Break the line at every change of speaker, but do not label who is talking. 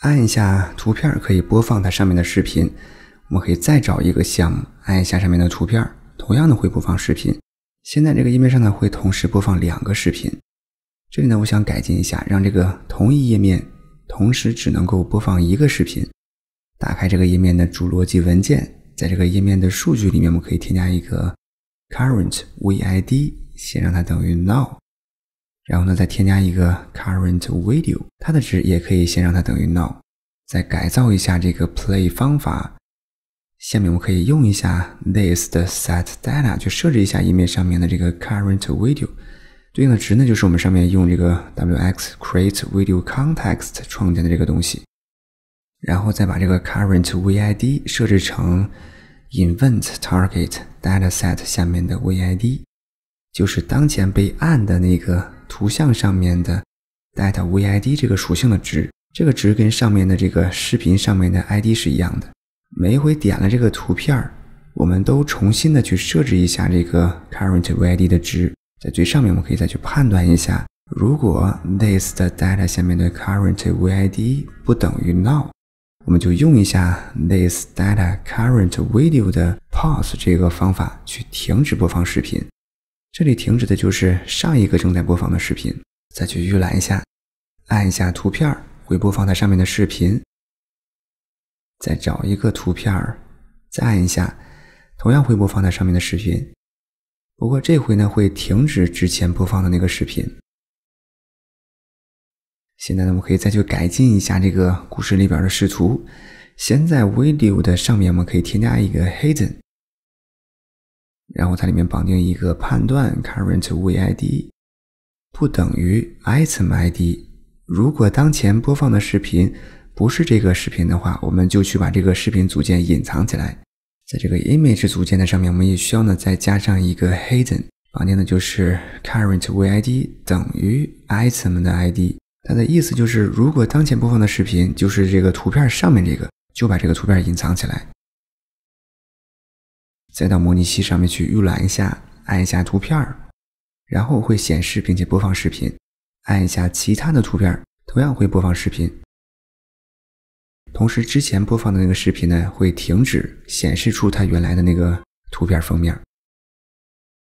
按一下图片可以播放它上面的视频，我们可以再找一个项目，按一下上面的图片，同样的会播放视频。现在这个页面上呢会同时播放两个视频。这里呢我想改进一下，让这个同一页面同时只能够播放一个视频。打开这个页面的主逻辑文件，在这个页面的数据里面，我们可以添加一个 current vid，先让它等于 now。然后呢，再添加一个 current video，它的值也可以先让它等于 now，再改造一下这个 play 方法。下面我们可以用一下 this 的 set data 去设置一下页面上面的这个 current video 对应的值呢，就是我们上面用这个 wx create video context 创建的这个东西，然后再把这个 current vid 设置成 i n v e n t target data set 下面的 vid，就是当前被按的那个。图像上面的 data vid 这个属性的值，这个值跟上面的这个视频上面的 id 是一样的。每一回点了这个图片儿，我们都重新的去设置一下这个 current vid 的值。在最上面，我们可以再去判断一下，如果 this 的 data 下面的 current vid 不等于 now，我们就用一下 this data current video 的 pause 这个方法去停止播放视频。这里停止的就是上一个正在播放的视频，再去预览一下，按一下图片会播放它上面的视频。再找一个图片，再按一下，同样会播放它上面的视频。不过这回呢会停止之前播放的那个视频。现在呢我们可以再去改进一下这个故事里边的视图。先在 video 的上面我们可以添加一个 hidden。然后它里面绑定一个判断 current vid 不等于 item id，如果当前播放的视频不是这个视频的话，我们就去把这个视频组件隐藏起来。在这个 image 组件的上面，我们也需要呢再加上一个 hidden，绑定的就是 current vid 等于 item 的 id。它的意思就是，如果当前播放的视频就是这个图片上面这个，就把这个图片隐藏起来。再到模拟器上面去预览一下，按一下图片儿，然后会显示并且播放视频；按一下其他的图片儿，同样会播放视频。同时，之前播放的那个视频呢，会停止，显示出它原来的那个图片封面。